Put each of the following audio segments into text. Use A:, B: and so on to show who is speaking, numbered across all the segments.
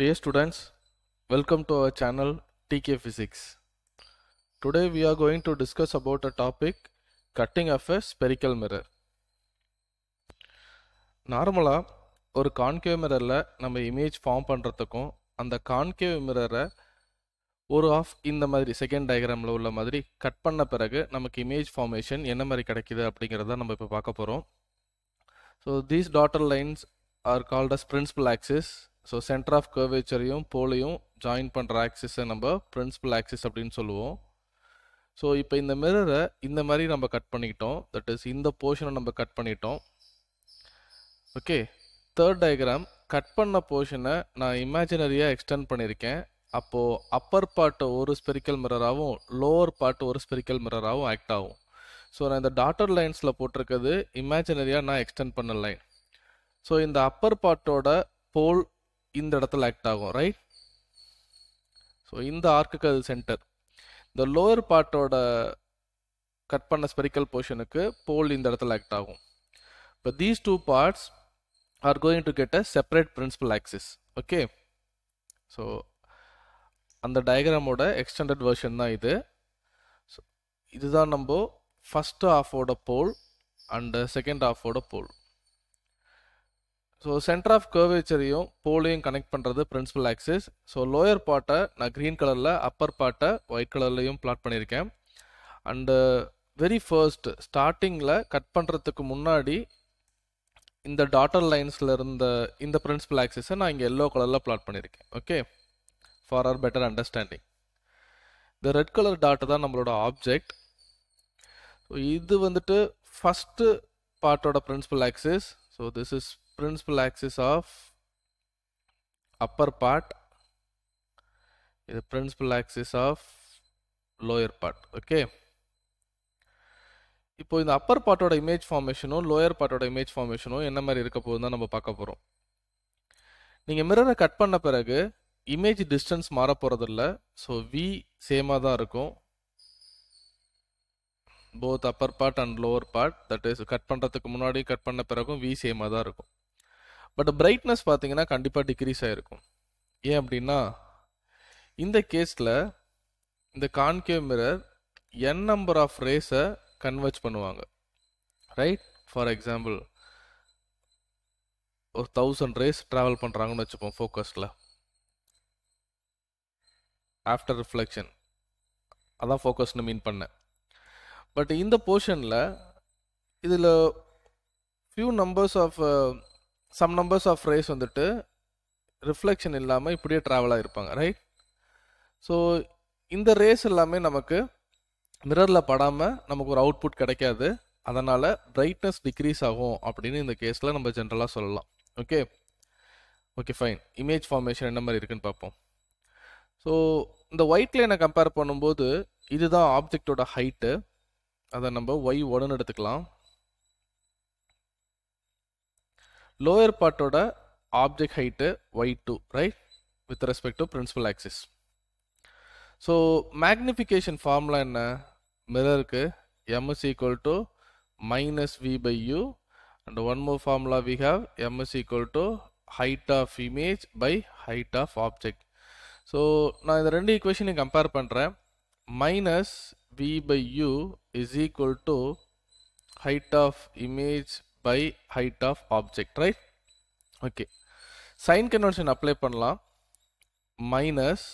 A: Dear students welcome to our channel DK physics today we are going to discuss about a topic cutting of a spherical mirror நார்மலாக ஒரு concave மிரரில் நம்ம image form பண்ணுறதுக்கும் அந்த concave மிரரை ஒரு of இந்த மாதிரி second டயக்ராமில் உள்ள மாதிரி கட் பண்ண பிறகு நமக்கு இமேஜ் ஃபார்மேஷன் என்ன மாதிரி கிடைக்கிது அப்படிங்கிறத நம்ம இப்போ பார்க்க போகிறோம் so these dotted lines are called as principal axis so centre of கர்வேச்சரையும் போலையும் ஜாயின் பண்ணுற ஆக்சிஸை நம்ம பிரின்சிபல் ஆக்சிஸ் அப்படின்னு சொல்லுவோம் ஸோ இப்போ இந்த மிரரை இந்த மாதிரி நம்ம கட் பண்ணிக்கிட்டோம் தட் இஸ் இந்த போர்ஷனை நம்ம கட் பண்ணிட்டோம் ஓகே தேர்ட் டயக்ராம் கட் பண்ண போர்ஷனை நான் இமேஜினரியாக எக்ஸ்டெண்ட் பண்ணியிருக்கேன் அப்போது அப்பர் பார்ட் ஒரு ஸ்பெரிக்கல் மிரராகவும் லோவர் பார்ட் ஒரு ஸ்பெரிக்கல் மிரராகவும் ஆக்ட் ஆகும் ஸோ நான் இந்த டாட்டர் லைன்ஸில் போட்டிருக்கிறது இமேஜினரியாக நான் எக்ஸ்டெண்ட் பண்ண லைன் ஸோ இந்த அப்பர் பார்ட்டோட போல் இந்த இடத்துல ஆக்ட் ஆகும் ரைட் ஸோ இந்த ஆர்க்குக்கு அது சென்டர் இந்த லோவர் பார்ட்டோட கட் பண்ண ஸ்பெரிக்கல் போர்ஷனுக்கு போல் இந்த இடத்துல ஆக்ட் ஆகும் இப்போ these two parts are going to get a separate principal axis okay so அந்த டயக்ராமோட எக்ஸ்டெண்டட் வேர்ஷன் தான் இது இதுதான் நம்ம ஃபஸ்ட்டு ஆஃபோட போல் அண்டு செகண்ட் ஆஃபோட போல் ஸோ சென்டர் ஆஃப் கர்வேச்சரையும் போலையும் கனெக்ட் பண்ணுறது பிரின்சிபல் ஆக்சிஸ் ஸோ லோயர் பார்ட்டை நான் க்ரீன் கலரில் அப்பர் பார்ட்டை ஒயிட் கலர்லையும் பிளாட் பண்ணியிருக்கேன் அண்டு வெரி ஃபர்ஸ்ட் ஸ்டார்டிங்கில் கட் பண்ணுறதுக்கு முன்னாடி இந்த டாட்டர் லைன்ஸில் இருந்த இந்த பிரின்சிபல் ஆக்சிஸை நான் இங்கே எல்லோ கலரில் பிளாட் பண்ணியிருக்கேன் okay for our better understanding இந்த ரெட் கலர் டாட்டு தான் நம்மளோட ஆப்ஜெக்ட் ஸோ இது வந்துட்டு ஃபஸ்ட்டு பார்ட்டோட principal axis so this is principal axis of upper part இது principal axis of lower part okay இப்போ இந்த அப்பர் பார்ட்டோட இமேஜ் ஃபார்மேஷனும் லோயர் பார்ட்டோட இமேஜ் ஃபார்மேஷனும் என்ன மாதிரி இருக்க போகுதுன்னு தான் நம்ம பார்க்க போகிறோம் நீங்கள் மிரரை கட் பண்ண பிறகு இமேஜ் டிஸ்டன்ஸ் மாற போகிறதில்ல ஸோ வி சேமாக தான் இருக்கும் both upper part and lower part that is cut பண்ணுறதுக்கு முன்னாடி கட் பண்ண பிறகும் வி சேமாக தான் இருக்கும் பட் பிரைட்னஸ் பார்த்தீங்கன்னா கண்டிப்பாக டிக்ரீஸ் ஆகிருக்கும் ஏன் அப்படின்னா இந்த கேஸில் இந்த concave mirror N number of ரேஸை கன்வெர்ட் பண்ணுவாங்க ரைட் ஃபார் எக்ஸாம்பிள் ஒரு தௌசண்ட் ரேஸ் ட்ராவல் பண்ணுறாங்கன்னு வச்சுப்போம் ஃபோக்கஸில் ஆஃப்டர் ரிஃப்ளெக்ஷன் அதான் ஃபோக்கஸ்னு மீன் பண்ணேன் பட் இந்த போர்ஷனில் இதில் few numbers of some numbers of rays வந்துட்டு ரிஃப்ளெக்ஷன் இல்லாமல் இப்படியே ட்ராவலாக இருப்பாங்க ரைட் ஸோ இந்த ரேஸ் எல்லாமே நமக்கு மிரரில் படாமல் நமக்கு ஒரு அவுட்புட் கிடைக்காது அதனால் பிரைட்னஸ் டிக்ரீஸ் ஆகும் அப்படின்னு இந்த கேஸில் நம்ம ஜென்ரலாக சொல்லலாம் okay okay fine image formation என்ன மாதிரி இருக்குன்னு பார்ப்போம் ஸோ இந்த ஒயிட் லைனை கம்பேர் பண்ணும்போது இதுதான் ஆப்ஜெக்டோட ஹைட்டு அதை நம்ம ஒய் ஒடன்னு எடுத்துக்கலாம் lower part oda object height y2 right with respect to principal axis so magnification formula enna mirror ku m is equal to minus v by u and one more formula we have m is equal to height of image by height of object so na idu rendu equation compare pandren minus v by u is equal to height of image by height of object right okay sign convention apply பண்ணலாம் minus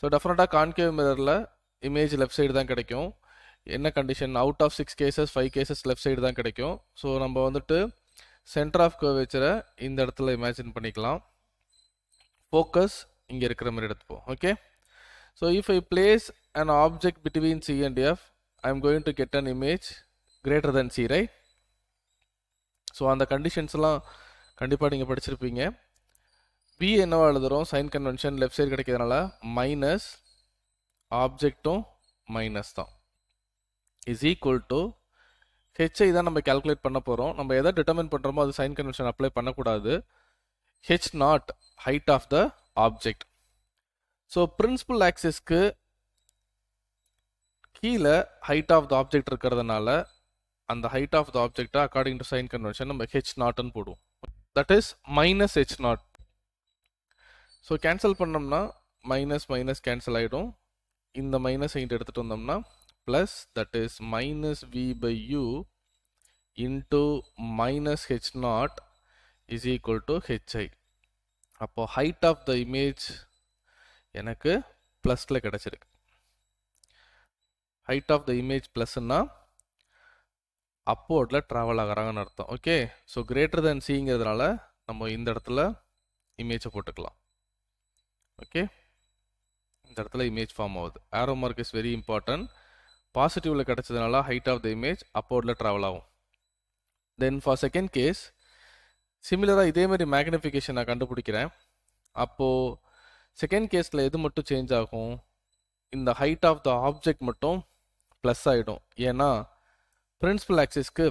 A: so டெஃபினட்டாக concave மிரரில் image left side தான் கிடைக்கும் என்ன condition out of six cases five cases left side தான் கிடைக்கும் so நம்ம வந்துட்டு சென்டர் ஆஃப் கர்வேச்சரை இந்த இடத்துல இமேஜின் பண்ணிக்கலாம் ஃபோக்கஸ் இங்கே இருக்கிற மாதிரி எடுத்துப்போம் okay so if I place an object between C and F I am going to get an image greater than C right so அந்த கண்டிஷன்ஸ்லாம் கண்டிப்பாக நீங்கள் படிச்சிருப்பீங்க பி என்னவா எழுதுகிறோம் சைன் கன்வென்ஷன் லெஃப்ட் சைடு கிடைக்கிறதுனால மைனஸ் ஆப்ஜெக்டும் மைனஸ் தான் இஸ் ஈக்குவல் டு ஹெச்ஐ தான் நம்ம கேல்குலேட் பண்ண போகிறோம் நம்ம எதை டிட்டர்மின் பண்ணுறோமோ அது சைன் கன்வென்ஷன் அப்ளை பண்ணக்கூடாது H naught height of the object so principal ஆக்சிஸ்க்கு கீழே ஹைட் ஆஃப் த ஆப்ஜெக்ட் இருக்கிறதுனால அந்த ஹைட் ஆஃப் த ஆப்ஜெக்டாக அக்கார்டிங் டு சைன் கன்வென்ஷன் நம்ம ஹெச் நாட்னு போடுவோம் that is minus H naught so cancel பண்ணோம்னா மைனஸ் மைனஸ் கேன்சல் ஆகிடும் இந்த மைனஸ் இங்கிட்ட எடுத்துகிட்டு வந்தோம்னா plus that is minus V by U into minus H naught is equal to H I அப்போது ஹைட் ஆஃப் த இமேஜ் எனக்கு ப்ளஸில் கிடச்சிருக்கு ஹைட் ஆஃப் த இமேஜ் ப்ளஸ்ன்னா அப்போட்ல ட்ராவல் ஆகிறாங்கன்னு அர்த்தம் ஓகே ஸோ கிரேட்டர் தென் சிங்கிறதுனால நம்ம இந்த இடத்துல இமேஜை போட்டுக்கலாம் ஓகே இந்த இடத்துல இமேஜ் ஃபார்ம் ஆகுது arrow mark is very important பாசிட்டிவில் கிடச்சதுனால ஹைட் ஆஃப் த இமேஜ் அப்போட்ல ட்ராவல் ஆகும் தென் ஃபார் செகண்ட் கேஸ் சிமிலராக இதேமாரி மேக்னிஃபிகேஷன் நான் கண்டுபிடிக்கிறேன் அப்போது செகண்ட் கேஸில் எது மட்டும் சேஞ்ச் ஆகும் இந்த ஹைட் ஆஃப் த ஆப்ஜெக்ட் மட்டும் ப்ளஸ் ஆகிடும் ஏன்னா பிரின்சிபல் ஆக்சிஸ்க்கு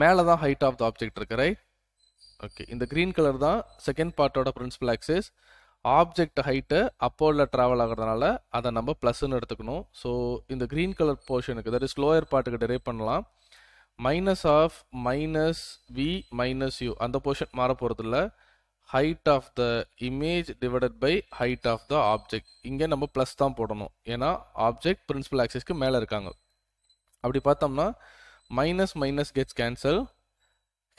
A: மேலே தான் ஹைட் ஆஃப் த ஆப்ஜெக்ட் இருக்கு ரைட் ஓகே இந்த க்ரீன் கலர் தான் செகண்ட் பார்ட்டோட பிரின்சிபல் ஆக்சிஸ் ஆப்ஜெக்ட் ஹைட்டு அப்போல ட்ராவல் ஆகிறதுனால அதை நம்ம ப்ளஸ்ன்னு எடுத்துக்கணும் ஸோ இந்த க்ரீன் கலர் போர்ஷனுக்கு தட் இஸ் ஸ்லோயர் பார்ட்டுக்கு டெரைவ் பண்ணலாம் minus of minus V minus U அந்த போர்ஷன் மாற போகிறதில்ல height of the image divided by height of the object இங்கே நம்ம ப்ளஸ் தான் போடணும் ஏன்னா ஆப்ஜெக்ட் பிரின்சிபல் ஆக்சிஸ்க்கு மேலே இருக்காங்க அப்படி பார்த்தோம்னா minus minus gets cancel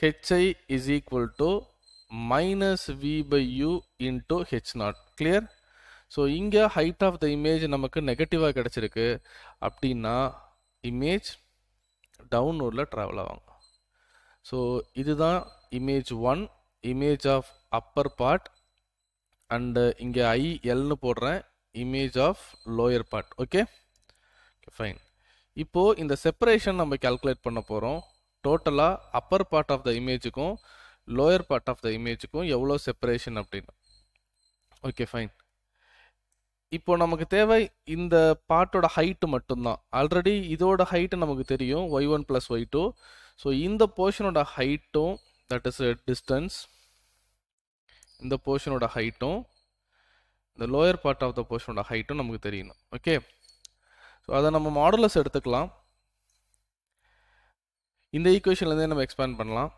A: H I is equal to minus V by U into H naught clear so இங்கே ஹைட் ஆஃப் த இமேஜ் நமக்கு நெகட்டிவாக கிடச்சிருக்கு அப்படின்னா இமேஜ் டவுன் ஊரில் ட்ராவல் ஆவாங்க ஸோ இதுதான் image one image of upper part and இங்கே ஐஎல்னு போடுறேன் image of lower part okay fine இப்போது இந்த செப்பரேஷன் நம்ம கால்குலேட் பண்ண போகிறோம் டோட்டலாக அப்பர் பார்ட் ஆஃப் த இமேஜுக்கும் லோயர் பார்ட் ஆஃப் த இமேஜுக்கும் எவ்வளோ செப்பரேஷன் அப்படின்னு ஓகே ஃபைன் இப்போ நமக்கு தேவை இந்த பார்ட்டோட ஹைட்டு மட்டும்தான் ஆல்ரெடி இதோட ஹைட்டு நமக்கு தெரியும் Y one plus Y two so இந்த போர்ஷனோட ஹைட்டும் தட் இஸ் டிஸ்டன்ஸ் இந்த போர்ஷனோட ஹைட்டும் இந்த லோயர் பார்ட் ஆஃப் த போர்ஷனோட ஹைட்டும் நமக்கு தெரியணும் ஓகே ஸோ அதை நம்ம மாடலஸ் எடுத்துக்கலாம் இந்த ஈக்குவேஷன்லேருந்தே நம்ம எக்ஸ்பேண்ட் பண்ணலாம்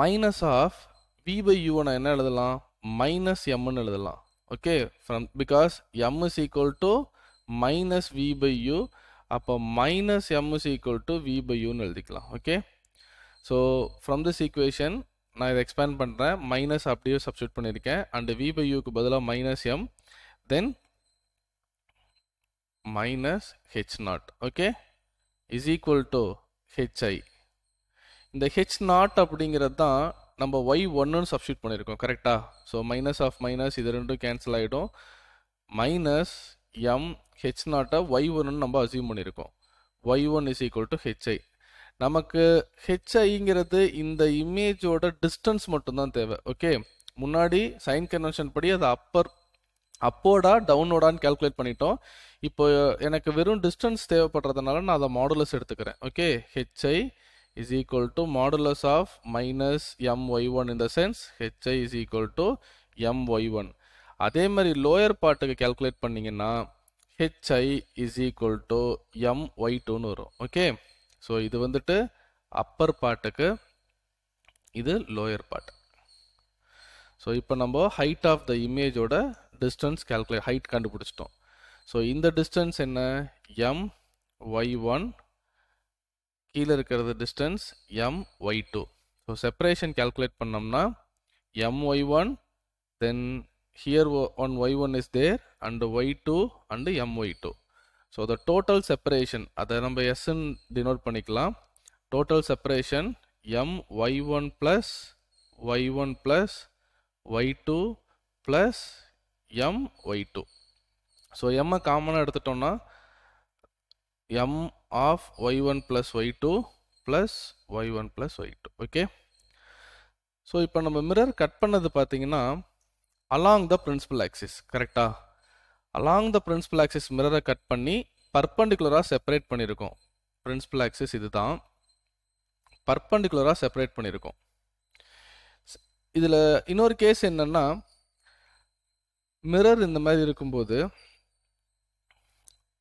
A: minus of V by U நான் என்ன எழுதலாம் மைனஸ் எம்னு எழுதலாம் okay from because M is equal to minus V by U அப்போ minus M is equal to V by யூன்னு எழுதிக்கலாம் okay so from this equation நான் இதை எக்ஸ்பேண்ட் பண்ணுறேன் மைனஸ் அப்படியே சப்ஸ்டியூட் பண்ணியிருக்கேன் அண்டு வி பை யூக்கு பதிலாக minus M then minus h naught okay is equal to hi இந்த h நாட் அப்படிங்கிறது தான் நம்ம y ஒன்றுன்னு சப்ஸ்டியூட் பண்ணியிருக்கோம் கரெக்டா ஸோ மைனஸ் ஆஃப் மைனஸ் இது ரெண்டும் கேன்சல் ஆகிடும் மைனஸ் எம் ஹெச் நாட்டை ஒய் ஒன்னு நம்ம அசியூம் பண்ணியிருக்கோம் Y one is equal to H I நமக்கு ஹெச்ஐங்கிறது இந்த இமேஜோட டிஸ்டன்ஸ் மட்டுந்தான் தேவை ஓகே முன்னாடி சைன் convention படி அது அப்பர் அப்போடா டவுனோடான்னு கால்குலேட் பண்ணிட்டோம் இப்போ எனக்கு வெறும் டிஸ்டன்ஸ் தேவைப்படுறதுனால நான் அதை மாடுலஸ் எடுத்துக்கிறேன் okay H I of minus M Y one in the sense H I is equal to M Y one அதே மாதிரி லோயர் பார்ட்டுக்கு கேல்குலேட் பண்ணிங்கன்னா ஈக்குவல் டு எம் ஒய் டூன்னு வரும் ஓகே ஸோ இது வந்துட்டு அப்பர் பார்ட்டுக்கு இது லோயர் பார்ட் ஸோ இப்போ நம்ம ஹைட் ஆஃப் த இமேஜோட டிஸ்டன்ஸ் கேல்குலேட் ஹைட் கண்டுபிடிச்சிட்டோம் ஸோ இந்த டிஸ்டன்ஸ் என்ன எம் ஒய் ஒன் கீழே இருக்கிறது distance M Y two so separation calculate பண்ணோம்னா M Y one then here one Y one is there and Y two and M Y two so the total separation அதை நம்ம எஸ்ன்னு denote பண்ணிக்கலாம் total separation M Y one plus Y one plus Y two plus M Y two so எம்மை காமனாக எடுத்துட்டோம்னா M of Y one plus Y two plus Y one plus Y two okay so இப்போ நம்ம mirror cut பண்ணது பார்த்தீங்கன்னா along the principal axis கரெக்டாக along the principal axis மிரரை cut பண்ணி பர்பண்டிகுலராக செப்பரேட் பண்ணியிருக்கோம் பிரின்சிபல் ஆக்சிஸ் இது தான் பர்பண்டிகுலராக செப்பரேட் பண்ணியிருக்கோம் இதில் இன்னொரு கேஸ் என்னென்னா மிரர் இந்த மாதிரி இருக்கும்போது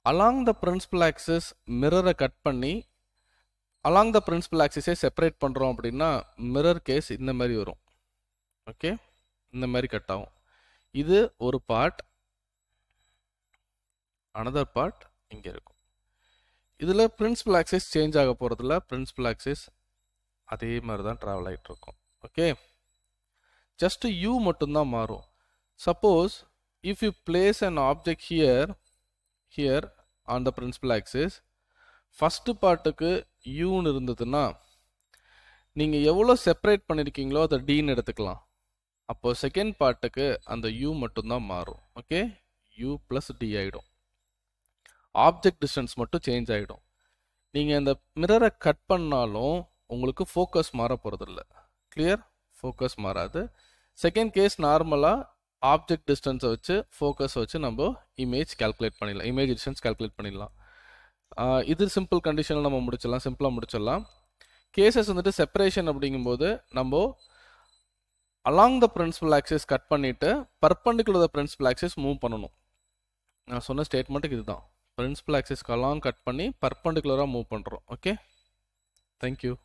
A: அலாங் த பிரின்சிபல் ஆக்சிஸ் மிரரை கட் பண்ணி அலாங் த பிரின்சிபல் ஆக்சிஸே செப்பரேட் பண்ணுறோம் அப்படின்னா மிரர் கேஸ் இந்த மாதிரி வரும் ஓகே இந்த மாதிரி கட் ஆகும் இது ஒரு பார்ட் அனதர் பார்ட் இங்கே இருக்கும் இதில் பிரின்சிபல் ஆக்சிஸ் சேஞ்ச் ஆக போகிறதுல பிரின்சிபல் ஆக்சிஸ் அதே மாதிரி தான் ட்ராவல் ஆகிட்டு இருக்கும் ஓகே ஜஸ்ட்டு யூ மட்டும்தான் மாறும் suppose if you place an object here here on the principal axis first பார்ட்டுக்கு யூன்னு இருந்ததுன்னா நீங்கள் எவ்வளோ செப்பரேட் பண்ணியிருக்கீங்களோ அதை டீன்னு எடுத்துக்கலாம் அப்போ செகண்ட் பார்ட்டுக்கு அந்த யூ மட்டும்தான் மாறும் ஓகே யூ ப்ளஸ் டி ஆகிடும் ஆப்ஜெக்ட் டிஸ்டன்ஸ் மட்டும் சேஞ்ச் ஆகிடும் நீங்கள் அந்த மிரரை கட் பண்ணாலும் உங்களுக்கு ஃபோக்கஸ் மாற போகிறதில்ல கிளியர் ஃபோக்கஸ் மாறாது செகண்ட் கேஸ் நார்மலாக ஆப்ஜெக்ட் டிஸ்டன்ஸை வச்சு ஃபோக்கஸை வச்சு நம்ம இமேஜ் கேல்குலேட் பண்ணிடலாம் இமேஜ் டிஸ்டன்ஸ் கேல்குலேட் பண்ணிடலாம் இது சிம்பிள் கண்டிஷனில் நம்ம முடிச்சிடலாம் சிம்பிளாக முடிச்சிடலாம் கேசஸ் வந்துட்டு செப்பரேஷன் அப்படிங்கும்போது நம்ம along the principal axis cut பண்ணிவிட்டு perpendicular the principal axis move பண்ணணும் நான் சொன்ன ஸ்டேட்மெண்ட்டுக்கு இதுதான் பிரின்சிபல் ஆக்சிஸ்க்கு அலாங் கட் பண்ணி பர்பண்டிகுலராக மூவ் பண்ணுறோம் ஓகே தேங்க்யூ